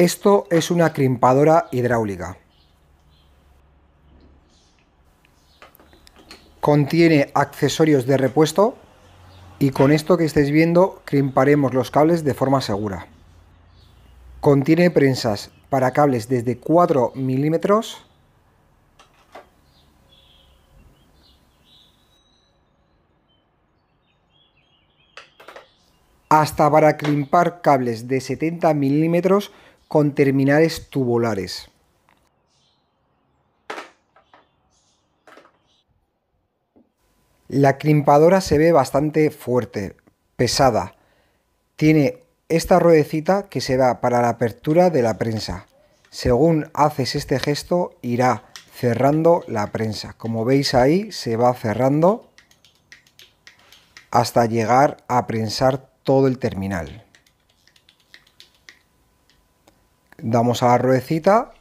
Esto es una crimpadora hidráulica. Contiene accesorios de repuesto y con esto que estáis viendo crimparemos los cables de forma segura. Contiene prensas para cables desde 4 milímetros hasta para crimpar cables de 70 milímetros con terminales tubulares. La crimpadora se ve bastante fuerte, pesada. Tiene esta ruedecita que se va para la apertura de la prensa. Según haces este gesto irá cerrando la prensa. Como veis ahí se va cerrando hasta llegar a prensar todo el terminal. damos a la ruedecita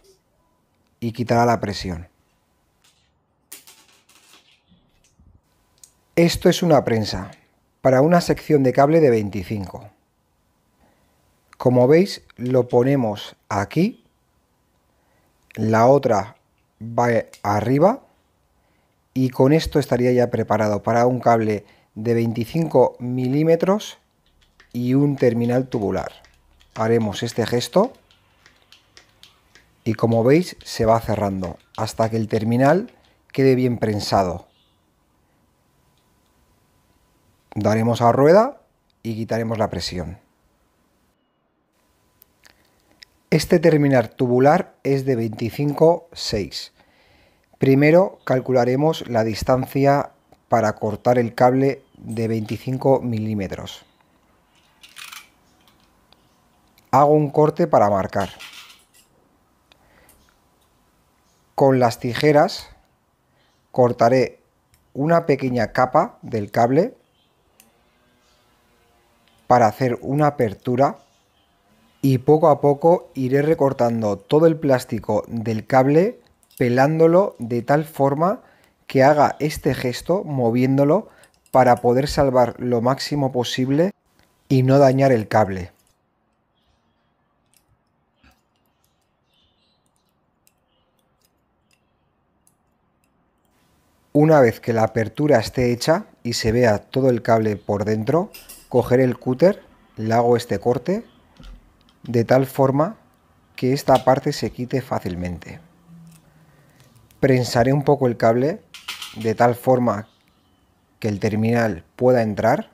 y quitará la presión. Esto es una prensa para una sección de cable de 25. Como veis lo ponemos aquí, la otra va arriba y con esto estaría ya preparado para un cable de 25 milímetros y un terminal tubular. Haremos este gesto y como veis se va cerrando hasta que el terminal quede bien prensado. Daremos a rueda y quitaremos la presión. Este terminal tubular es de 25,6. Primero calcularemos la distancia para cortar el cable de 25 milímetros. Hago un corte para marcar. Con las tijeras cortaré una pequeña capa del cable para hacer una apertura y poco a poco iré recortando todo el plástico del cable pelándolo de tal forma que haga este gesto moviéndolo para poder salvar lo máximo posible y no dañar el cable. Una vez que la apertura esté hecha y se vea todo el cable por dentro, cogeré el cúter, le hago este corte, de tal forma que esta parte se quite fácilmente. Prensaré un poco el cable, de tal forma que el terminal pueda entrar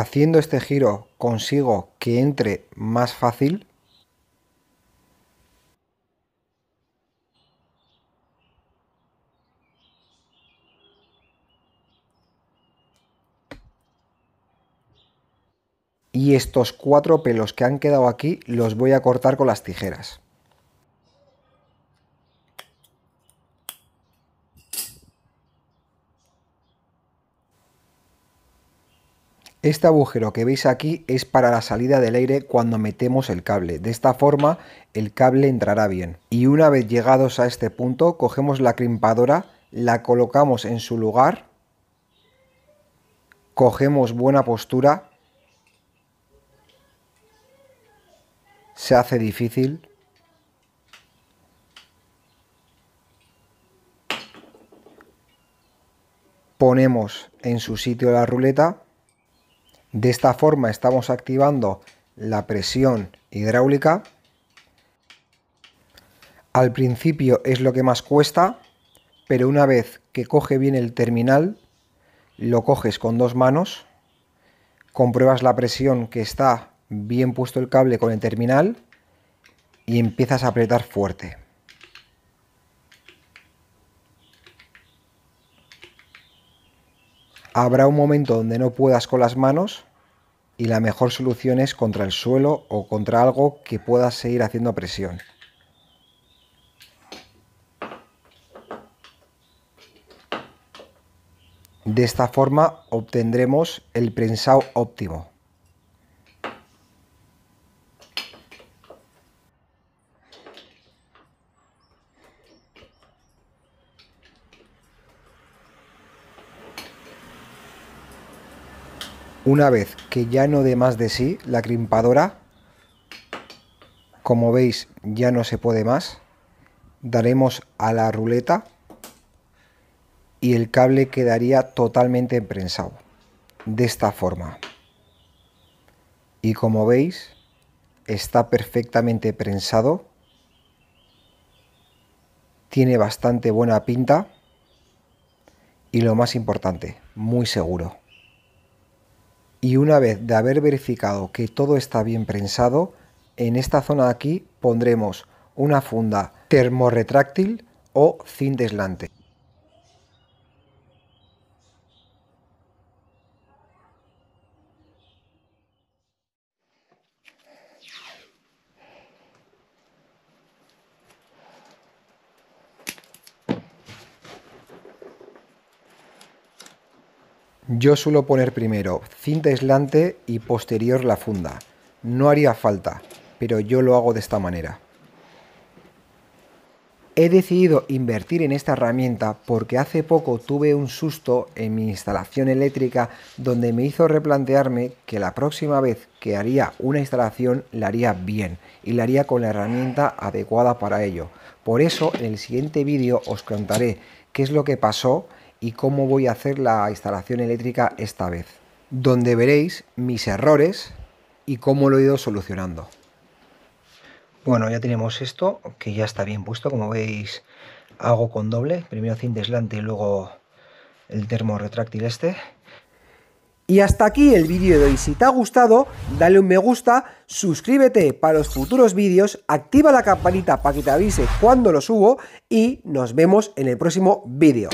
haciendo este giro consigo que entre más fácil? Y estos cuatro pelos que han quedado aquí los voy a cortar con las tijeras. Este agujero que veis aquí es para la salida del aire cuando metemos el cable. De esta forma el cable entrará bien. Y una vez llegados a este punto cogemos la crimpadora, la colocamos en su lugar, cogemos buena postura, se hace difícil, ponemos en su sitio la ruleta de esta forma estamos activando la presión hidráulica. Al principio es lo que más cuesta, pero una vez que coge bien el terminal, lo coges con dos manos, compruebas la presión que está bien puesto el cable con el terminal y empiezas a apretar fuerte. habrá un momento donde no puedas con las manos y la mejor solución es contra el suelo o contra algo que puedas seguir haciendo presión. De esta forma obtendremos el prensado óptimo. Una vez que ya no dé más de sí la crimpadora, como veis ya no se puede más, daremos a la ruleta y el cable quedaría totalmente prensado, de esta forma. Y como veis, está perfectamente prensado, tiene bastante buena pinta y lo más importante, muy seguro y una vez de haber verificado que todo está bien prensado, en esta zona aquí pondremos una funda termorretráctil o deslante. Yo suelo poner primero cinta aislante y posterior la funda. No haría falta, pero yo lo hago de esta manera. He decidido invertir en esta herramienta porque hace poco tuve un susto en mi instalación eléctrica donde me hizo replantearme que la próxima vez que haría una instalación la haría bien y la haría con la herramienta adecuada para ello. Por eso en el siguiente vídeo os contaré qué es lo que pasó y cómo voy a hacer la instalación eléctrica esta vez, donde veréis mis errores y cómo lo he ido solucionando. Bueno, ya tenemos esto, que ya está bien puesto, como veis hago con doble, primero cinta aislante y luego el termo retráctil este. Y hasta aquí el vídeo de hoy. Si te ha gustado, dale un me gusta, suscríbete para los futuros vídeos, activa la campanita para que te avise cuando lo subo y nos vemos en el próximo vídeo.